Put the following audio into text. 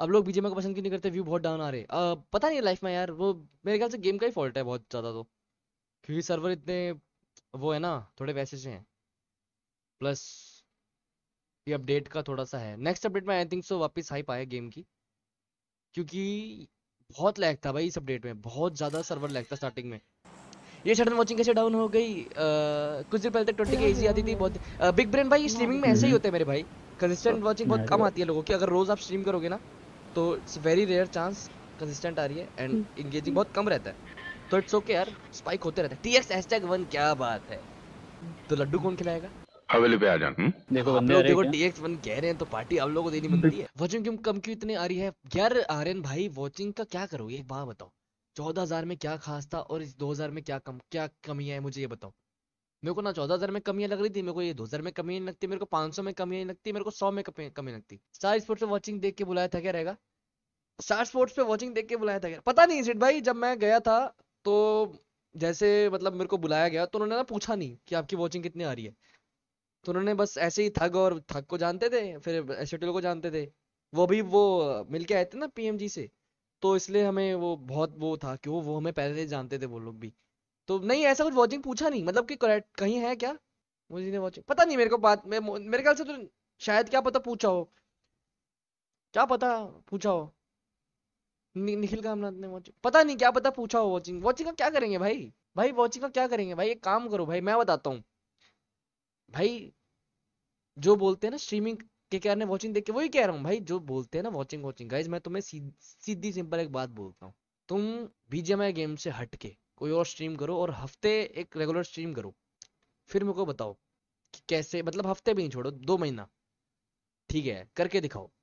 अब लोग बीजेमा को पसंद क्यों नहीं करते व्यू बहुत डाउन आ रहे uh, पता नहीं लाइफ में यार वो मेरे ख्याल से गेम का ही फॉल्ट है बहुत ज़्यादा तो क्योंकि सर्वर इतने वो है ना थोड़े वैसे से हैं प्लस ये अपडेट का थोड़ा सा है नेक्स्ट अपडेट में आई थिंक सो वापस हाइप आया गेम की क्योंकि बहुत लैग था भाई इस अपडेट में बहुत ज़्यादा सर्वर लैग था स्टार्टिंग में ये सडन वॉचिंग कैसे डाउन हो गई आ, कुछ देर पहले तक ट्वेंटी के ईजी आती थी बहुत बिग ब्रेन भाई स्ट्रीमिंग में ऐसे ही होते हैं मेरे भाई कंसिस्टेंट वॉचिंग बहुत कम आती है लोगों की अगर रोज़ आप स्ट्रीम करोगे ना तो it's very rare chance consistent आ रही है एंड इंगेजिंग हम्म। बहुत कम रहता है तो इट्स ओके यार स्पाइक होते रहते हैं टीएक्स हैशटैग वन क्या बात है तो लड्डू कौन खिलाएगा हवेली पे आ जान हम्म। देखो बंदे आप लोग देखो डीएक्स वन कह रहे हैं तो पार्टी आप लोगों को देनी बनती है वजन क्यों कम क्यों इतने आ रही है यार आर्यन भाई वाचिंग का क्या करोगे एक बात बताओ चौदह हजार में क्या खास था और इस दो हजार में क्या कम क्या कमी है मुझे ये बताओ मेरे को ना चौदह हजार में कमियां लग रही थी मेरे को ये दो हजार में कमी नहीं लगती मेरे को पांच सौ में कमी नहीं लगती मेरे को सौ में कमी नहीं लगती स्टार स्पोर्ट्स वॉचिंग देख के बुलाया था क्या रहेगा स्टार स्पोर्ट्स पे वॉचिंग देख के बुलाया था पता नहीं सिट भाई जब मैं गया था तो जैसे मतलब मेरे को बुलाया गया तो उन्होंने ना पूछा नहीं कि आपकी वॉचिंग कितनी आ रही है तो उन्होंने बस ऐसे ही थग और थग को जानते थे फिर एस को जानते थे वो भी वो मिल के आए थे ना पी से तो इसलिए हमें वो बहुत वो था कि वो वो हमें पहले से जानते थे वो लोग भी तो नहीं ऐसा कुछ वॉचिंग पूछा नहीं मतलब कि करेक्ट कहीं है क्या मुझे ने वॉचिंग पता नहीं मेरे को बात मेरे ख्याल से तो शायद क्या पता पूछा हो क्या पता पूछा हो नि, निखिल कामनाथ ने वॉचिंग पता नहीं क्या पता पूछा हो वॉचिंग वॉचिंग का क्या करेंगे भाई भाई वॉचिंग का क्या करेंगे भाई एक काम करो भाई मैं बताता हूँ भाई जो बोलते हैं ना स्ट्रीमिंग के क्या ने वॉचिंग देख के वही कह रहा हूँ भाई जो बोलते हैं ना वॉचिंग वॉचिंग गाइज मैं तुम्हें सीधी सिंपल एक बात बोलता हूँ तुम बीजेमआई गेम से हट के कोई और स्ट्रीम करो और हफ्ते एक रेगुलर स्ट्रीम करो फिर मेरे को बताओ कि कैसे मतलब हफ्ते भी नहीं छोड़ो दो महीना ठीक है करके दिखाओ